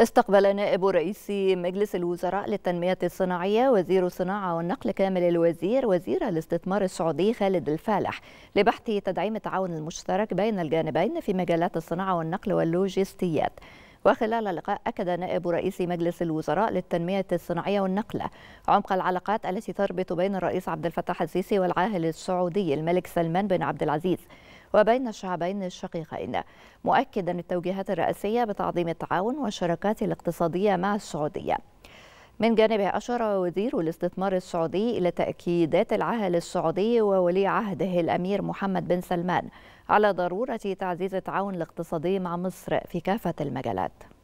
استقبل نائب رئيس مجلس الوزراء للتنمية الصناعية وزير الصناعة والنقل كامل الوزير وزير الاستثمار السعودي خالد الفالح لبحث تدعيم التعاون المشترك بين الجانبين في مجالات الصناعة والنقل واللوجستيات وخلال اللقاء أكد نائب رئيس مجلس الوزراء للتنمية الصناعية والنقل عمق العلاقات التي تربط بين الرئيس عبد الفتاح السيسي والعاهل السعودي الملك سلمان بن عبد العزيز وبين الشعبين الشقيقين مؤكدا التوجيهات الرئاسية بتعظيم التعاون والشراكات الاقتصادية مع السعودية من جانبه أشار وزير الاستثمار السعودي إلى تأكيدات العهل السعودي وولي عهده الأمير محمد بن سلمان على ضرورة تعزيز التعاون الاقتصادي مع مصر في كافة المجالات